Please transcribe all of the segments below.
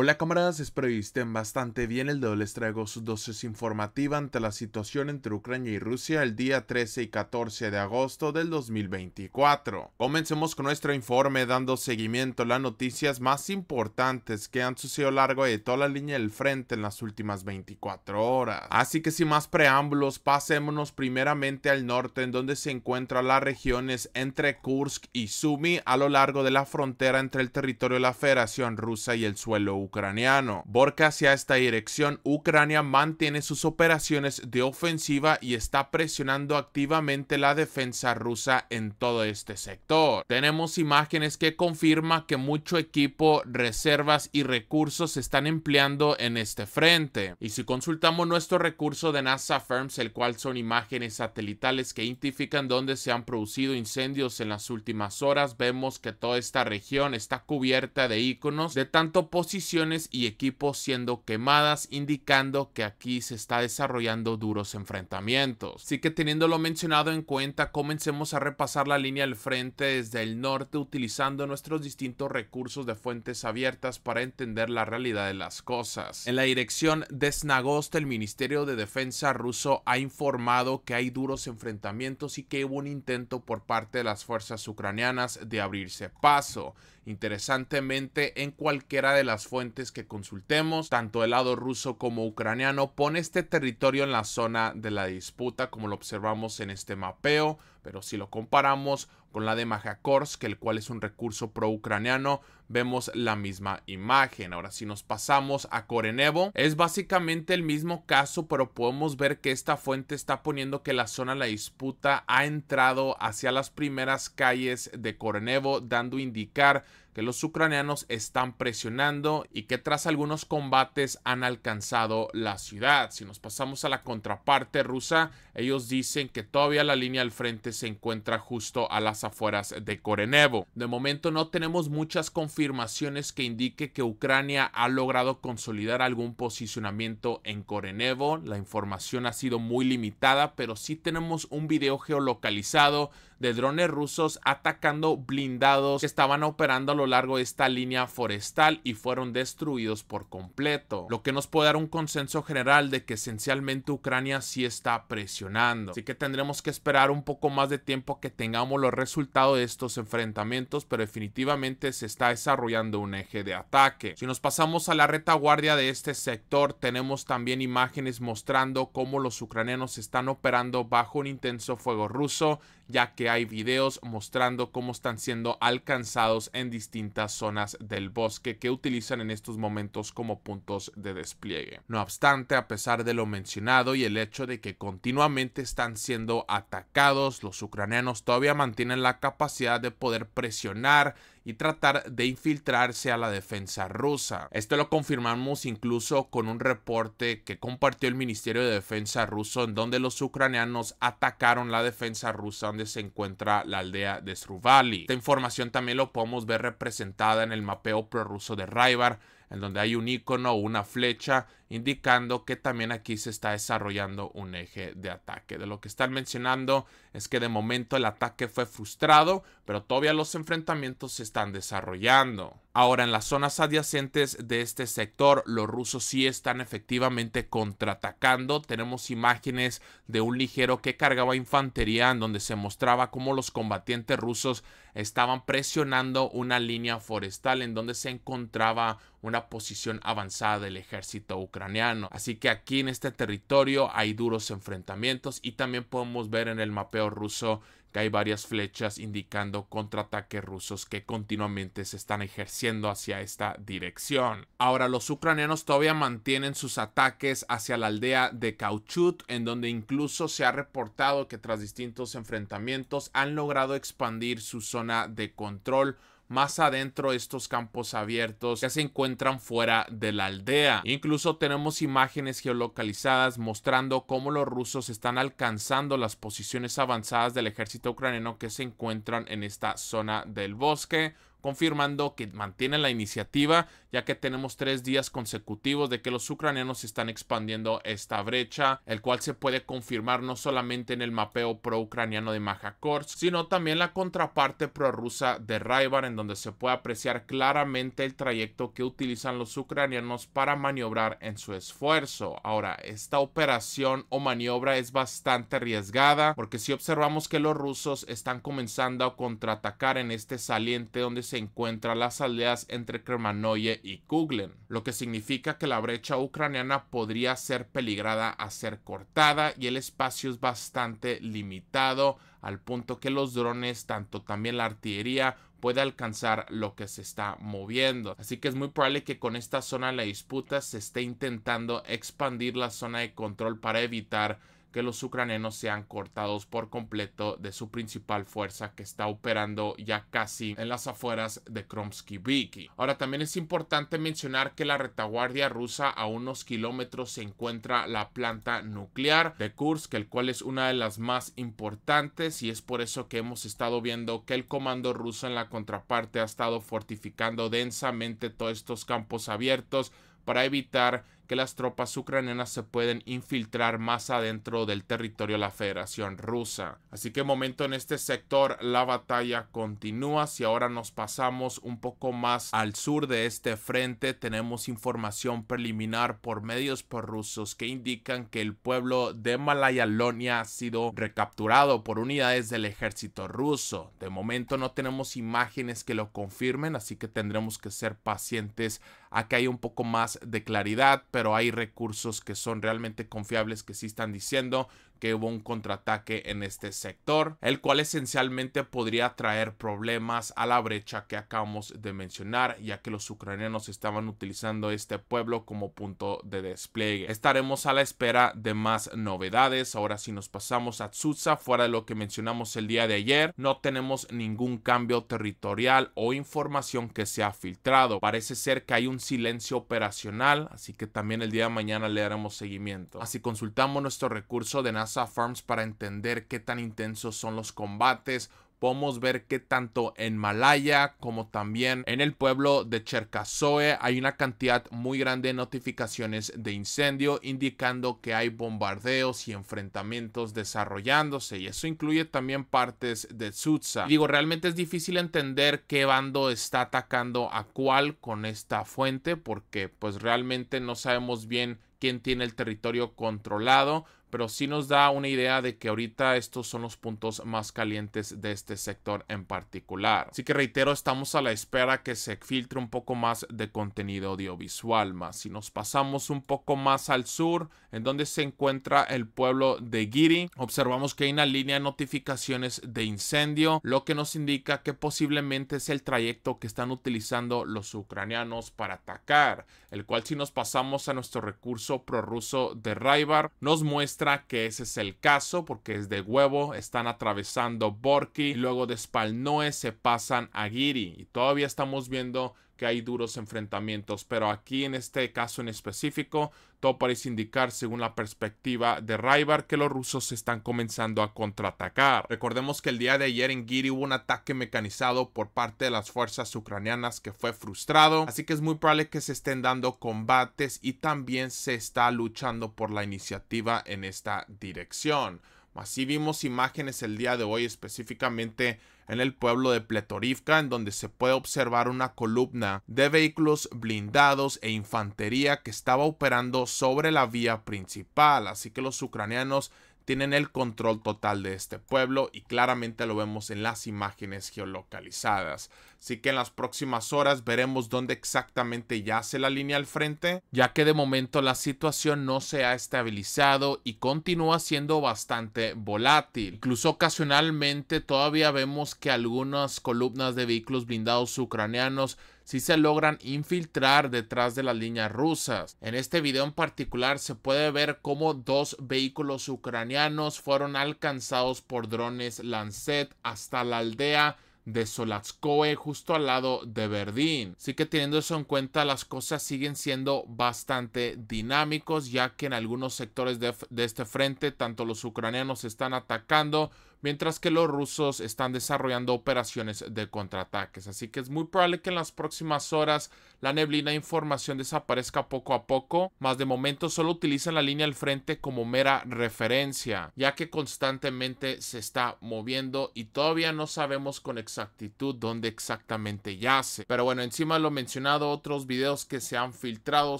Hola camaradas, espero que estén bastante bien. El de hoy les traigo sus dosis informativa ante la situación entre Ucrania y Rusia el día 13 y 14 de agosto del 2024. Comencemos con nuestro informe dando seguimiento a las noticias más importantes que han sucedido a lo largo de toda la línea del frente en las últimas 24 horas. Así que sin más preámbulos, pasémonos primeramente al norte en donde se encuentran las regiones entre Kursk y Sumy a lo largo de la frontera entre el territorio de la Federación Rusa y el suelo ucraniano. Borca hacia esta dirección, Ucrania mantiene sus operaciones de ofensiva y está presionando activamente la defensa rusa en todo este sector. Tenemos imágenes que confirman que mucho equipo, reservas y recursos se están empleando en este frente. Y si consultamos nuestro recurso de NASA Firms, el cual son imágenes satelitales que identifican dónde se han producido incendios en las últimas horas, vemos que toda esta región está cubierta de iconos de tanto posición y equipos siendo quemadas, indicando que aquí se está desarrollando duros enfrentamientos. Así que teniéndolo mencionado en cuenta, comencemos a repasar la línea del frente desde el norte utilizando nuestros distintos recursos de fuentes abiertas para entender la realidad de las cosas. En la dirección de Snagost, el Ministerio de Defensa ruso ha informado que hay duros enfrentamientos y que hubo un intento por parte de las fuerzas ucranianas de abrirse paso. Interesantemente, en cualquiera de las fuentes que consultemos, tanto el lado ruso como ucraniano pone este territorio en la zona de la disputa, como lo observamos en este mapeo, pero si lo comparamos con la de Majakorsk, el cual es un recurso pro-ucraniano, vemos la misma imagen. Ahora, si nos pasamos a Korenevo, es básicamente el mismo caso, pero podemos ver que esta fuente está poniendo que la zona la disputa ha entrado hacia las primeras calles de Korenevo, dando a indicar que los ucranianos están presionando y que tras algunos combates han alcanzado la ciudad. Si nos pasamos a la contraparte rusa, ellos dicen que todavía la línea al frente se encuentra justo a las afueras de Korenevo. De momento no tenemos muchas confirmaciones que indique que Ucrania ha logrado consolidar algún posicionamiento en Korenevo. La información ha sido muy limitada, pero sí tenemos un video geolocalizado de drones rusos atacando blindados que estaban operando a lo largo de esta línea forestal y fueron destruidos por completo, lo que nos puede dar un consenso general de que esencialmente Ucrania sí está presionando. Así que tendremos que esperar un poco más de tiempo que tengamos los resultados de estos enfrentamientos, pero definitivamente se está desarrollando un eje de ataque. Si nos pasamos a la retaguardia de este sector, tenemos también imágenes mostrando cómo los ucranianos están operando bajo un intenso fuego ruso ya que hay videos mostrando cómo están siendo alcanzados en distintas zonas del bosque que utilizan en estos momentos como puntos de despliegue. No obstante, a pesar de lo mencionado y el hecho de que continuamente están siendo atacados, los ucranianos todavía mantienen la capacidad de poder presionar y tratar de infiltrarse a la defensa rusa. Esto lo confirmamos incluso con un reporte que compartió el Ministerio de Defensa ruso en donde los ucranianos atacaron la defensa rusa donde se encuentra la aldea de Sruvali. Esta información también lo podemos ver representada en el mapeo prorruso de Raibar en donde hay un icono o una flecha indicando que también aquí se está desarrollando un eje de ataque. De lo que están mencionando es que de momento el ataque fue frustrado, pero todavía los enfrentamientos se están desarrollando. Ahora, en las zonas adyacentes de este sector, los rusos sí están efectivamente contraatacando. Tenemos imágenes de un ligero que cargaba infantería en donde se mostraba cómo los combatientes rusos estaban presionando una línea forestal en donde se encontraba una posición avanzada del ejército ucraniano. Así que aquí en este territorio hay duros enfrentamientos y también podemos ver en el mapeo ruso que hay varias flechas indicando contraataques rusos que continuamente se están ejerciendo hacia esta dirección. Ahora los ucranianos todavía mantienen sus ataques hacia la aldea de Kauchut, en donde incluso se ha reportado que tras distintos enfrentamientos han logrado expandir su zona de control más adentro estos campos abiertos que se encuentran fuera de la aldea. Incluso tenemos imágenes geolocalizadas mostrando cómo los rusos están alcanzando las posiciones avanzadas del ejército ucraniano que se encuentran en esta zona del bosque confirmando que mantienen la iniciativa ya que tenemos tres días consecutivos de que los ucranianos están expandiendo esta brecha, el cual se puede confirmar no solamente en el mapeo pro-ucraniano de Majakorsk, sino también la contraparte prorrusa de Raivar, en donde se puede apreciar claramente el trayecto que utilizan los ucranianos para maniobrar en su esfuerzo. Ahora, esta operación o maniobra es bastante arriesgada, porque si observamos que los rusos están comenzando a contraatacar en este saliente donde se encuentran las aldeas entre Kremanoye y Kuglen, lo que significa que la brecha ucraniana podría ser peligrada a ser cortada y el espacio es bastante limitado al punto que los drones, tanto también la artillería, puede alcanzar lo que se está moviendo. Así que es muy probable que con esta zona de la disputa se esté intentando expandir la zona de control para evitar que los ucranianos sean cortados por completo de su principal fuerza que está operando ya casi en las afueras de Kromsky Viki. Ahora también es importante mencionar que la retaguardia rusa a unos kilómetros se encuentra la planta nuclear de Kursk, el cual es una de las más importantes y es por eso que hemos estado viendo que el comando ruso en la contraparte ha estado fortificando densamente todos estos campos abiertos para evitar que las tropas ucranianas se pueden infiltrar más adentro del territorio de la Federación Rusa. Así que momento en este sector la batalla continúa. Si ahora nos pasamos un poco más al sur de este frente, tenemos información preliminar por medios rusos... que indican que el pueblo de Malayalonia ha sido recapturado por unidades del ejército ruso. De momento no tenemos imágenes que lo confirmen, así que tendremos que ser pacientes a que haya un poco más de claridad pero hay recursos que son realmente confiables que sí están diciendo que hubo un contraataque en este sector, el cual esencialmente podría traer problemas a la brecha que acabamos de mencionar, ya que los ucranianos estaban utilizando este pueblo como punto de despliegue. Estaremos a la espera de más novedades. Ahora si nos pasamos a Tsutsa, fuera de lo que mencionamos el día de ayer, no tenemos ningún cambio territorial o información que se ha filtrado. Parece ser que hay un silencio operacional, así que también el día de mañana le daremos seguimiento. Así consultamos nuestro recurso de Farms para entender qué tan intensos son los combates. Podemos ver que tanto en Malaya como también en el pueblo de Cherkasoe hay una cantidad muy grande de notificaciones de incendio indicando que hay bombardeos y enfrentamientos desarrollándose y eso incluye también partes de Tsutsa. digo, realmente es difícil entender qué bando está atacando a cuál con esta fuente porque pues realmente no sabemos bien quién tiene el territorio controlado, pero sí nos da una idea de que ahorita estos son los puntos más calientes de este sector en particular. Así que reitero, estamos a la espera que se filtre un poco más de contenido audiovisual más. Si nos pasamos un poco más al sur, en donde se encuentra el pueblo de Giri, observamos que hay una línea de notificaciones de incendio, lo que nos indica que posiblemente es el trayecto que están utilizando los ucranianos para atacar, el cual si nos pasamos a nuestro recurso prorruso de Raibar, nos muestra que ese es el caso porque es de huevo, están atravesando borki y luego de Spalnoe se pasan a Giri y todavía estamos viendo que hay duros enfrentamientos, pero aquí en este caso en específico, todo parece indicar, según la perspectiva de Raibar, que los rusos están comenzando a contraatacar. Recordemos que el día de ayer en Giri hubo un ataque mecanizado por parte de las fuerzas ucranianas que fue frustrado, así que es muy probable que se estén dando combates y también se está luchando por la iniciativa en esta dirección. Así vimos imágenes el día de hoy, específicamente en el pueblo de Pletorivka, en donde se puede observar una columna de vehículos blindados e infantería que estaba operando sobre la vía principal. Así que los ucranianos tienen el control total de este pueblo y claramente lo vemos en las imágenes geolocalizadas. Así que en las próximas horas veremos dónde exactamente yace la línea al frente, ya que de momento la situación no se ha estabilizado y continúa siendo bastante volátil. Incluso ocasionalmente todavía vemos que algunas columnas de vehículos blindados ucranianos si se logran infiltrar detrás de las líneas rusas. En este video en particular se puede ver cómo dos vehículos ucranianos fueron alcanzados por drones Lancet hasta la aldea de Solatskoe justo al lado de Berdín. Así que teniendo eso en cuenta las cosas siguen siendo bastante dinámicos ya que en algunos sectores de, de este frente tanto los ucranianos están atacando mientras que los rusos están desarrollando operaciones de contraataques. Así que es muy probable que en las próximas horas la neblina de información desaparezca poco a poco, Más de momento solo utilizan la línea al frente como mera referencia, ya que constantemente se está moviendo y todavía no sabemos con exactitud dónde exactamente yace. Pero bueno, encima de lo mencionado, otros videos que se han filtrado,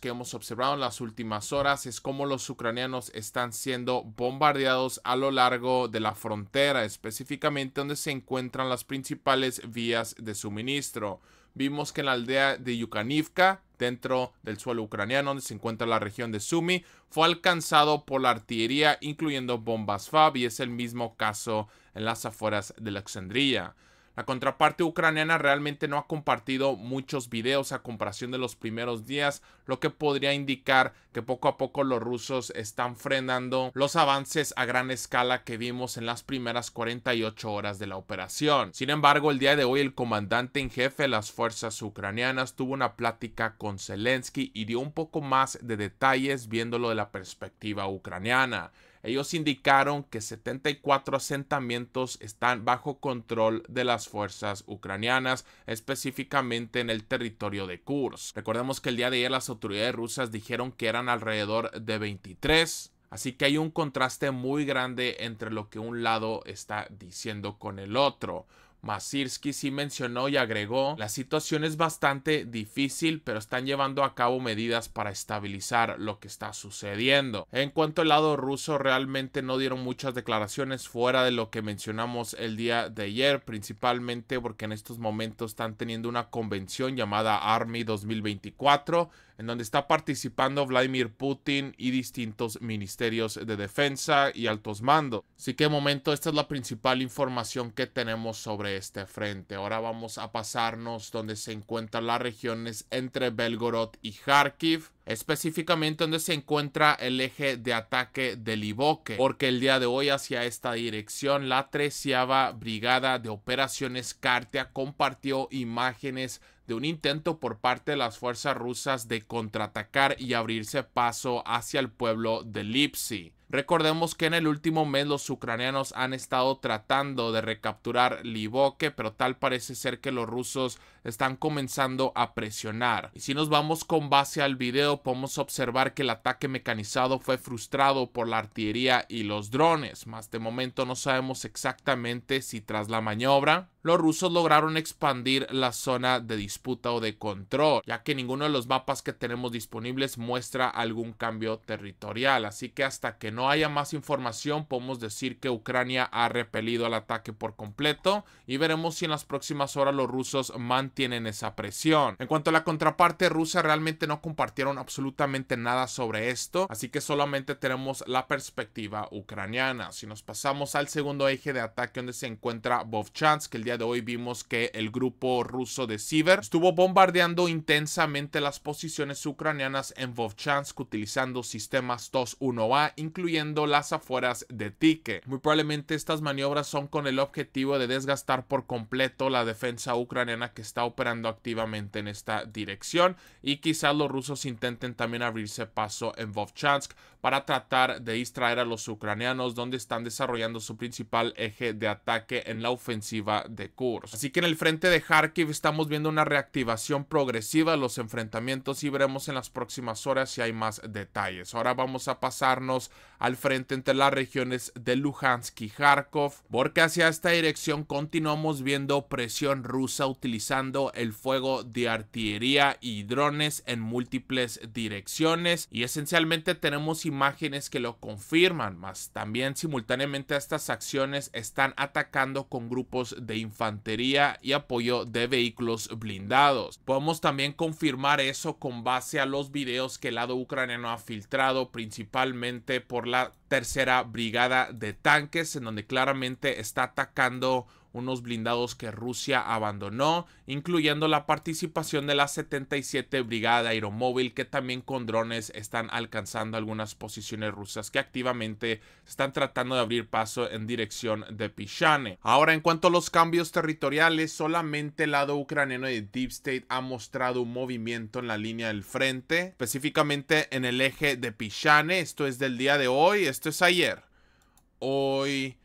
que hemos observado en las últimas horas, es como los ucranianos están siendo bombardeados a lo largo de la frontera específicamente donde se encuentran las principales vías de suministro. Vimos que en la aldea de Yukanivka, dentro del suelo ucraniano, donde se encuentra la región de Sumi, fue alcanzado por la artillería, incluyendo bombas FAB, y es el mismo caso en las afueras de Alexandria. La contraparte ucraniana realmente no ha compartido muchos videos a comparación de los primeros días, lo que podría indicar que poco a poco los rusos están frenando los avances a gran escala que vimos en las primeras 48 horas de la operación. Sin embargo, el día de hoy el comandante en jefe de las fuerzas ucranianas tuvo una plática con Zelensky y dio un poco más de detalles viéndolo de la perspectiva ucraniana. Ellos indicaron que 74 asentamientos están bajo control de las fuerzas ucranianas, específicamente en el territorio de Kursk. Recordemos que el día de ayer las autoridades rusas dijeron que eran alrededor de 23. Así que hay un contraste muy grande entre lo que un lado está diciendo con el otro. Masirsky sí mencionó y agregó, la situación es bastante difícil, pero están llevando a cabo medidas para estabilizar lo que está sucediendo. En cuanto al lado ruso, realmente no dieron muchas declaraciones fuera de lo que mencionamos el día de ayer, principalmente porque en estos momentos están teniendo una convención llamada Army 2024 en donde está participando Vladimir Putin y distintos ministerios de defensa y altos mandos. Así que momento esta es la principal información que tenemos sobre este frente. Ahora vamos a pasarnos donde se encuentran las regiones entre Belgorod y Kharkiv específicamente donde se encuentra el eje de ataque del Ivoque. porque el día de hoy hacia esta dirección la 13 Brigada de Operaciones Cartia compartió imágenes de un intento por parte de las fuerzas rusas de contraatacar y abrirse paso hacia el pueblo de Lipsi. Recordemos que en el último mes los ucranianos han estado tratando de recapturar Livoque pero tal parece ser que los rusos están comenzando a presionar. Y si nos vamos con base al video, podemos observar que el ataque mecanizado fue frustrado por la artillería y los drones, más de momento no sabemos exactamente si tras la maniobra los rusos lograron expandir la zona de disputa o de control, ya que ninguno de los mapas que tenemos disponibles muestra algún cambio territorial, así que hasta que no no haya más información, podemos decir que Ucrania ha repelido el ataque por completo y veremos si en las próximas horas los rusos mantienen esa presión. En cuanto a la contraparte rusa, realmente no compartieron absolutamente nada sobre esto, así que solamente tenemos la perspectiva ucraniana. Si nos pasamos al segundo eje de ataque donde se encuentra Vovchansk que el día de hoy vimos que el grupo ruso de Siver estuvo bombardeando intensamente las posiciones ucranianas en Vovchansk utilizando sistemas TOS-1A, incluyendo las afueras de Tique. Muy probablemente estas maniobras son con el objetivo de desgastar por completo la defensa ucraniana que está operando activamente en esta dirección y quizás los rusos intenten también abrirse paso en Vovchansk para tratar de distraer a los ucranianos donde están desarrollando su principal eje de ataque en la ofensiva de Kursk. Así que en el frente de Kharkiv estamos viendo una reactivación progresiva de los enfrentamientos y veremos en las próximas horas si hay más detalles. Ahora vamos a pasarnos al frente entre las regiones de Luhansk y Kharkov, porque hacia esta dirección continuamos viendo presión rusa utilizando el fuego de artillería y drones en múltiples direcciones y esencialmente tenemos imágenes que lo confirman, más también simultáneamente estas acciones están atacando con grupos de infantería y apoyo de vehículos blindados. Podemos también confirmar eso con base a los videos que el lado ucraniano ha filtrado principalmente por la tercera brigada de tanques, en donde claramente está atacando unos blindados que Rusia abandonó, incluyendo la participación de la 77 Brigada Aeromóvil que también con drones están alcanzando algunas posiciones rusas que activamente están tratando de abrir paso en dirección de Pishane. Ahora en cuanto a los cambios territoriales, solamente el lado ucraniano de Deep State ha mostrado un movimiento en la línea del frente, específicamente en el eje de Pishane, esto es del día de hoy, esto es ayer, hoy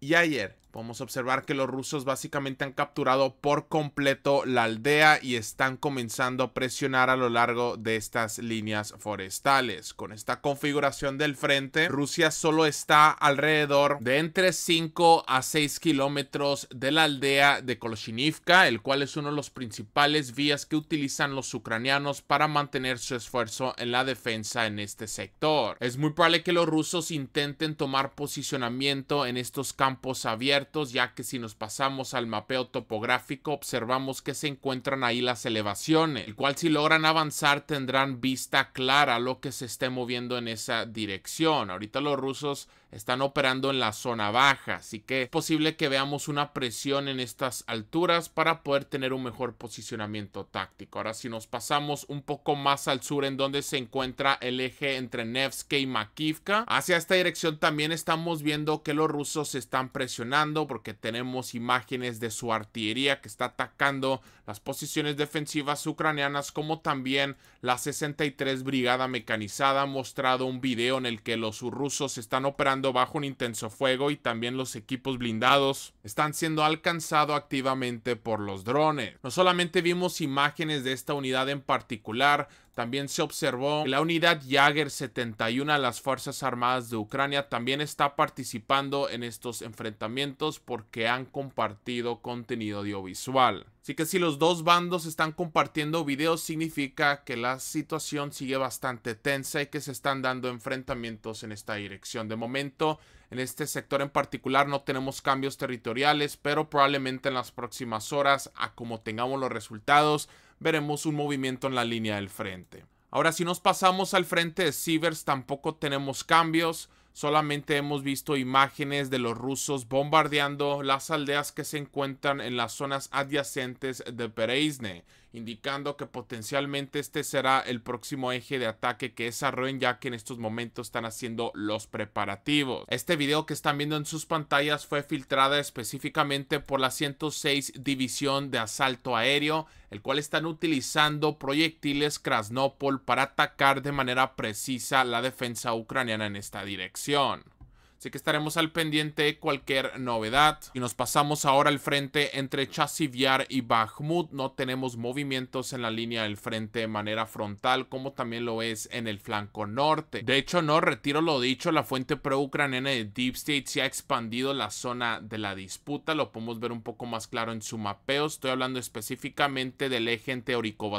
y ayer. Podemos observar que los rusos básicamente han capturado por completo la aldea y están comenzando a presionar a lo largo de estas líneas forestales. Con esta configuración del frente, Rusia solo está alrededor de entre 5 a 6 kilómetros de la aldea de Koloshinivka, el cual es uno de los principales vías que utilizan los ucranianos para mantener su esfuerzo en la defensa en este sector. Es muy probable que los rusos intenten tomar posicionamiento en estos campos abiertos ya que si nos pasamos al mapeo topográfico observamos que se encuentran ahí las elevaciones, el cual si logran avanzar tendrán vista clara lo que se esté moviendo en esa dirección. Ahorita los rusos están operando en la zona baja, así que es posible que veamos una presión en estas alturas para poder tener un mejor posicionamiento táctico. Ahora si nos pasamos un poco más al sur en donde se encuentra el eje entre Nevsky y Makivka, hacia esta dirección también estamos viendo que los rusos se están presionando porque tenemos imágenes de su artillería que está atacando las posiciones defensivas ucranianas como también la 63 Brigada Mecanizada ha mostrado un video en el que los rusos están operando bajo un intenso fuego y también los equipos blindados están siendo alcanzados activamente por los drones. No solamente vimos imágenes de esta unidad en particular, también se observó la unidad Jagger 71 de las Fuerzas Armadas de Ucrania también está participando en estos enfrentamientos porque han compartido contenido audiovisual. Así que si los dos bandos están compartiendo videos significa que la situación sigue bastante tensa y que se están dando enfrentamientos en esta dirección. De momento, en este sector en particular no tenemos cambios territoriales, pero probablemente en las próximas horas, a como tengamos los resultados, veremos un movimiento en la línea del frente. Ahora si nos pasamos al frente de Sivers tampoco tenemos cambios, solamente hemos visto imágenes de los rusos bombardeando las aldeas que se encuentran en las zonas adyacentes de Pereizne indicando que potencialmente este será el próximo eje de ataque que desarrollen ya que en estos momentos están haciendo los preparativos. Este video que están viendo en sus pantallas fue filtrada específicamente por la 106 División de Asalto Aéreo, el cual están utilizando proyectiles Krasnopol para atacar de manera precisa la defensa ucraniana en esta dirección. Así que estaremos al pendiente de cualquier novedad. Y nos pasamos ahora al frente entre Chasiviar y Bakhmut. No tenemos movimientos en la línea del frente de manera frontal, como también lo es en el flanco norte. De hecho, no retiro lo dicho, la fuente pro-ucraniana de Deep State se ha expandido la zona de la disputa. Lo podemos ver un poco más claro en su mapeo. Estoy hablando específicamente del eje teórico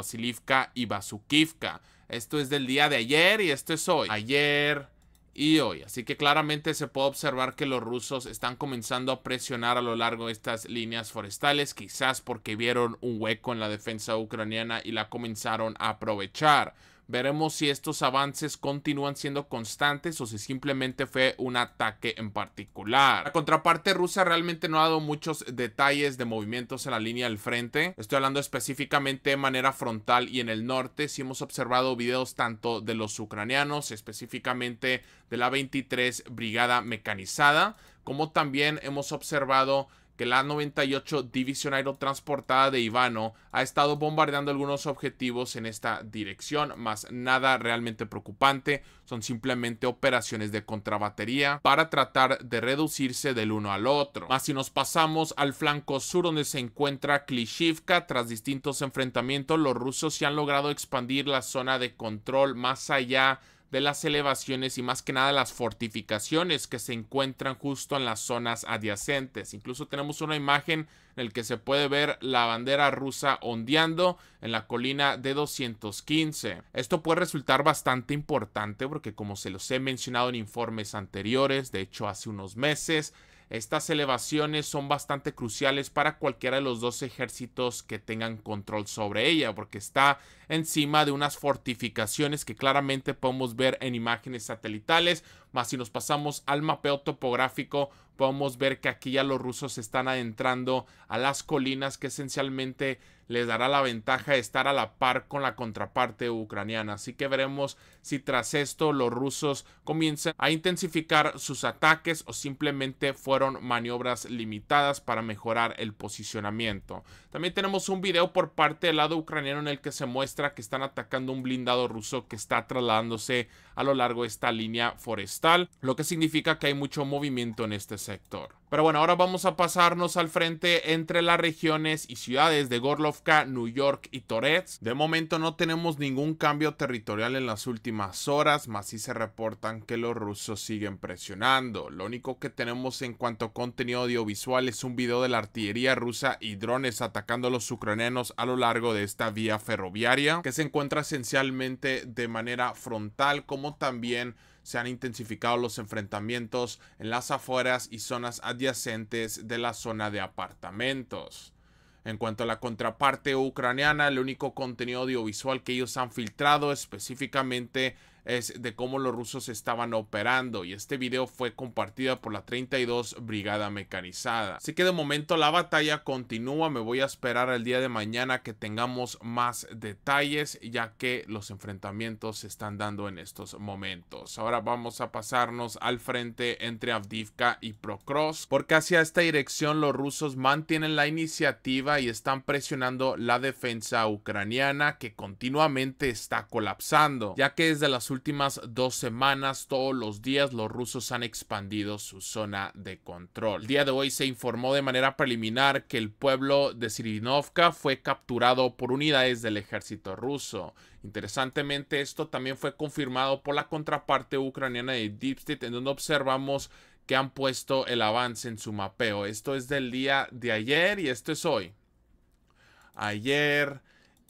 y Basukivka. Esto es del día de ayer y esto es hoy. Ayer, y hoy. Así que claramente se puede observar que los rusos están comenzando a presionar a lo largo de estas líneas forestales, quizás porque vieron un hueco en la defensa ucraniana y la comenzaron a aprovechar. Veremos si estos avances continúan siendo constantes o si simplemente fue un ataque en particular. La contraparte rusa realmente no ha dado muchos detalles de movimientos en la línea del frente. Estoy hablando específicamente de manera frontal y en el norte. Si hemos observado videos tanto de los ucranianos, específicamente de la 23 Brigada Mecanizada, como también hemos observado que la 98 División Aerotransportada de Ivano ha estado bombardeando algunos objetivos en esta dirección, más nada realmente preocupante, son simplemente operaciones de contrabatería para tratar de reducirse del uno al otro. Más si nos pasamos al flanco sur donde se encuentra Klishivka, tras distintos enfrentamientos los rusos se han logrado expandir la zona de control más allá de de las elevaciones y más que nada las fortificaciones que se encuentran justo en las zonas adyacentes. Incluso tenemos una imagen en la que se puede ver la bandera rusa ondeando en la colina de 215. Esto puede resultar bastante importante porque como se los he mencionado en informes anteriores, de hecho hace unos meses, estas elevaciones son bastante cruciales para cualquiera de los dos ejércitos que tengan control sobre ella, porque está encima de unas fortificaciones que claramente podemos ver en imágenes satelitales, más si nos pasamos al mapeo topográfico podemos ver que aquí ya los rusos están adentrando a las colinas que esencialmente les dará la ventaja de estar a la par con la contraparte ucraniana. Así que veremos si tras esto los rusos comienzan a intensificar sus ataques o simplemente fueron maniobras limitadas para mejorar el posicionamiento. También tenemos un video por parte del lado ucraniano en el que se muestra que están atacando un blindado ruso que está trasladándose a lo largo de esta línea forestal, lo que significa que hay mucho movimiento en este sector. Pero bueno, ahora vamos a pasarnos al frente entre las regiones y ciudades de Gorlovka, New York y Toretsk. De momento no tenemos ningún cambio territorial en las últimas horas, más si se reportan que los rusos siguen presionando. Lo único que tenemos en cuanto a contenido audiovisual es un video de la artillería rusa y drones atacando a los ucranianos a lo largo de esta vía ferroviaria, que se encuentra esencialmente de manera frontal como también se han intensificado los enfrentamientos en las afueras y zonas adyacentes de la zona de apartamentos. En cuanto a la contraparte ucraniana, el único contenido audiovisual que ellos han filtrado específicamente es de cómo los rusos estaban operando y este video fue compartido por la 32 Brigada Mecanizada. Así que de momento la batalla continúa, me voy a esperar al día de mañana que tengamos más detalles ya que los enfrentamientos se están dando en estos momentos. Ahora vamos a pasarnos al frente entre Avdivka y Prokros porque hacia esta dirección los rusos mantienen la iniciativa y están presionando la defensa ucraniana que continuamente está colapsando ya que desde las últimas últimas dos semanas, todos los días, los rusos han expandido su zona de control. El día de hoy se informó de manera preliminar que el pueblo de Sirinovka fue capturado por unidades del ejército ruso. Interesantemente, esto también fue confirmado por la contraparte ucraniana de Deep State, en donde observamos que han puesto el avance en su mapeo. Esto es del día de ayer y esto es hoy. Ayer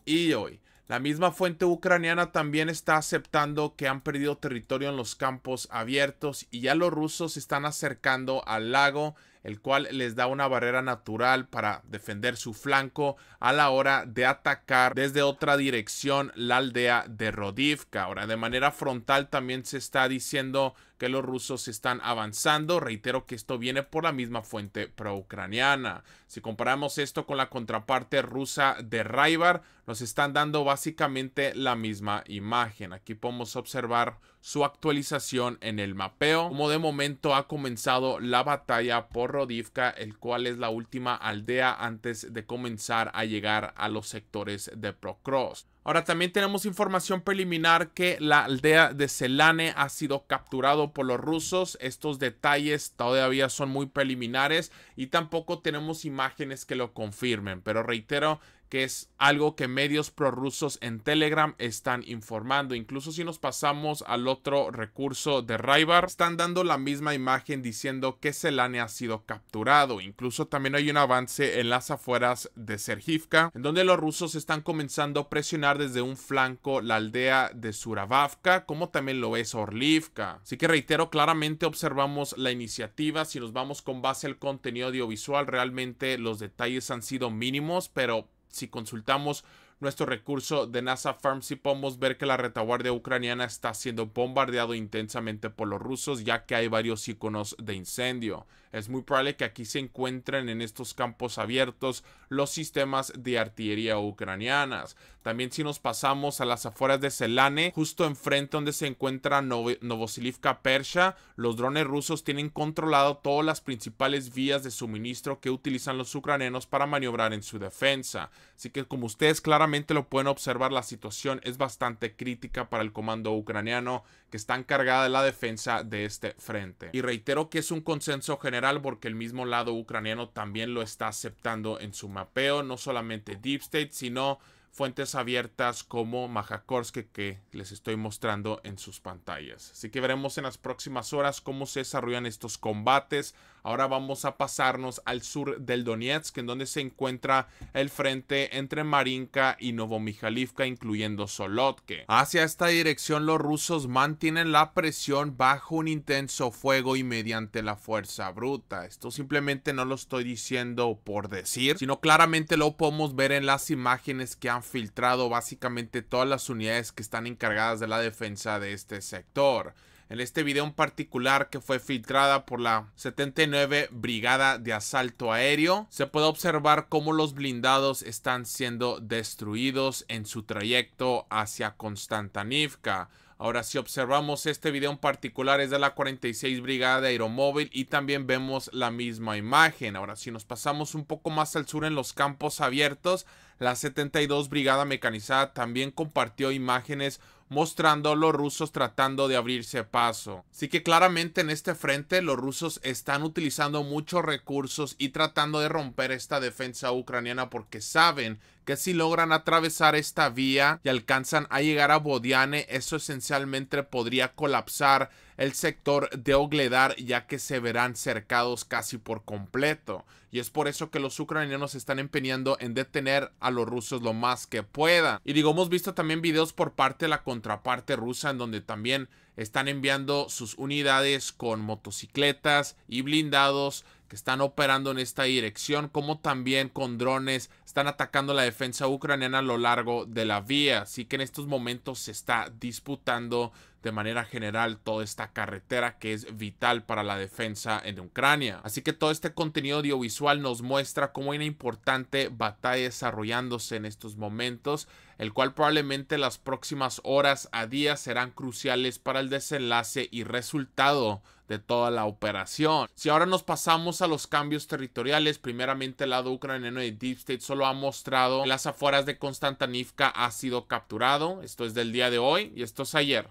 y hoy. La misma fuente ucraniana también está aceptando que han perdido territorio en los campos abiertos y ya los rusos se están acercando al lago el cual les da una barrera natural para defender su flanco a la hora de atacar desde otra dirección la aldea de Rodivka. Ahora, de manera frontal también se está diciendo que los rusos están avanzando. Reitero que esto viene por la misma fuente pro-ucraniana. Si comparamos esto con la contraparte rusa de Raibar, nos están dando básicamente la misma imagen. Aquí podemos observar su actualización en el mapeo, como de momento ha comenzado la batalla por Rodivka, el cual es la última aldea antes de comenzar a llegar a los sectores de Procross. Ahora también tenemos información preliminar que la aldea de Selane ha sido capturado por los rusos. Estos detalles todavía son muy preliminares y tampoco tenemos imágenes que lo confirmen. Pero reitero, que es algo que medios prorrusos en Telegram están informando. Incluso si nos pasamos al otro recurso de Raibar, están dando la misma imagen diciendo que Selane ha sido capturado. Incluso también hay un avance en las afueras de Sergivka, en donde los rusos están comenzando a presionar desde un flanco la aldea de Suravavka, como también lo es Orlivka. Así que reitero, claramente observamos la iniciativa. Si nos vamos con base al contenido audiovisual, realmente los detalles han sido mínimos, pero si consultamos nuestro recurso de NASA Farm, si podemos ver que la retaguardia ucraniana está siendo bombardeado intensamente por los rusos, ya que hay varios iconos de incendio. Es muy probable que aquí se encuentren en estos campos abiertos los sistemas de artillería ucranianas. También si nos pasamos a las afueras de Selane, justo enfrente donde se encuentra Novosilivka Persia, los drones rusos tienen controlado todas las principales vías de suministro que utilizan los ucranianos para maniobrar en su defensa. Así que como ustedes claramente lo pueden observar, la situación es bastante crítica para el comando ucraniano que está encargada de la defensa de este frente. Y reitero que es un consenso general porque el mismo lado ucraniano también lo está aceptando en su mapeo, no solamente Deep State, sino fuentes abiertas como Majakorsky que les estoy mostrando en sus pantallas. Así que veremos en las próximas horas cómo se desarrollan estos combates, Ahora vamos a pasarnos al sur del Donetsk, en donde se encuentra el frente entre Marinka y Novomijalivka, incluyendo Solotke. Hacia esta dirección los rusos mantienen la presión bajo un intenso fuego y mediante la fuerza bruta. Esto simplemente no lo estoy diciendo por decir, sino claramente lo podemos ver en las imágenes que han filtrado básicamente todas las unidades que están encargadas de la defensa de este sector en este video en particular que fue filtrada por la 79 Brigada de Asalto Aéreo, se puede observar cómo los blindados están siendo destruidos en su trayecto hacia Konstantinivka. Ahora, si observamos este video en particular, es de la 46 Brigada de Aeromóvil y también vemos la misma imagen. Ahora, si nos pasamos un poco más al sur en los campos abiertos, la 72 Brigada Mecanizada también compartió imágenes mostrando a los rusos tratando de abrirse paso. Así que claramente en este frente los rusos están utilizando muchos recursos y tratando de romper esta defensa ucraniana porque saben que si logran atravesar esta vía y alcanzan a llegar a Bodiane, eso esencialmente podría colapsar el sector de Ogledar ya que se verán cercados casi por completo. Y es por eso que los ucranianos están empeñando en detener a los rusos lo más que puedan. Y digo, hemos visto también videos por parte de la contraparte rusa en donde también están enviando sus unidades con motocicletas y blindados que están operando en esta dirección, como también con drones están atacando la defensa ucraniana a lo largo de la vía. Así que en estos momentos se está disputando de manera general toda esta carretera que es vital para la defensa en Ucrania. Así que todo este contenido audiovisual nos muestra cómo hay una importante batalla desarrollándose en estos momentos, el cual probablemente las próximas horas a días serán cruciales para el desenlace y resultado de toda la operación. Si ahora nos pasamos a los cambios territoriales, primeramente el lado ucraniano de Deep State solo ha mostrado que las afueras de Konstantinivka ha sido capturado, esto es del día de hoy y esto es ayer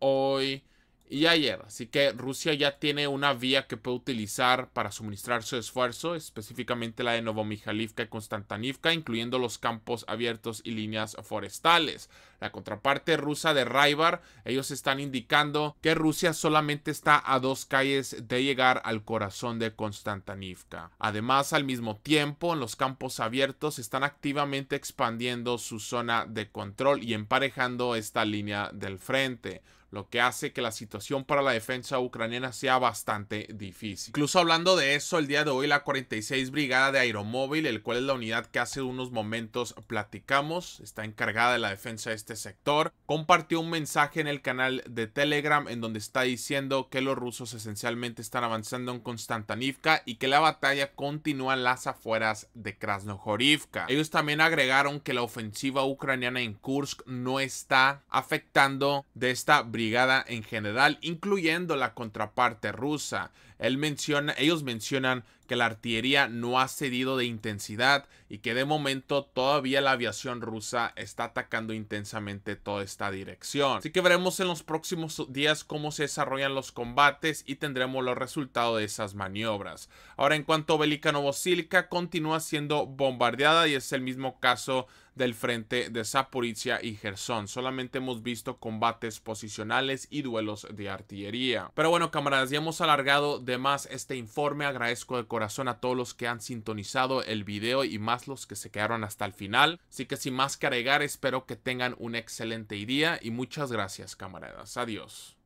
hoy y ayer. Así que Rusia ya tiene una vía que puede utilizar para suministrar su esfuerzo, específicamente la de Novomijalivka y Konstantinivka, incluyendo los campos abiertos y líneas forestales. La contraparte rusa de Raibar, ellos están indicando que Rusia solamente está a dos calles de llegar al corazón de Konstantinivka. Además, al mismo tiempo, en los campos abiertos están activamente expandiendo su zona de control y emparejando esta línea del frente lo que hace que la situación para la defensa ucraniana sea bastante difícil. Incluso hablando de eso, el día de hoy la 46 Brigada de Aeromóvil, el cual es la unidad que hace unos momentos platicamos, está encargada de la defensa de este sector, compartió un mensaje en el canal de Telegram en donde está diciendo que los rusos esencialmente están avanzando en Konstantinivka y que la batalla continúa en las afueras de Krasnohorivka. Ellos también agregaron que la ofensiva ucraniana en Kursk no está afectando de esta brigada en general, incluyendo la contraparte rusa. Él menciona, ellos mencionan que la artillería no ha cedido de intensidad y que de momento todavía la aviación rusa está atacando intensamente toda esta dirección. Así que veremos en los próximos días cómo se desarrollan los combates y tendremos los resultados de esas maniobras. Ahora en cuanto a Velika Novosilka continúa siendo bombardeada y es el mismo caso del frente de Zaporizia y Gerson. Solamente hemos visto combates posicionales y duelos de artillería. Pero bueno, camaradas, ya hemos alargado de más este informe. Agradezco de corazón a todos los que han sintonizado el video y más los que se quedaron hasta el final. Así que sin más que agregar, espero que tengan un excelente día y muchas gracias, camaradas. Adiós.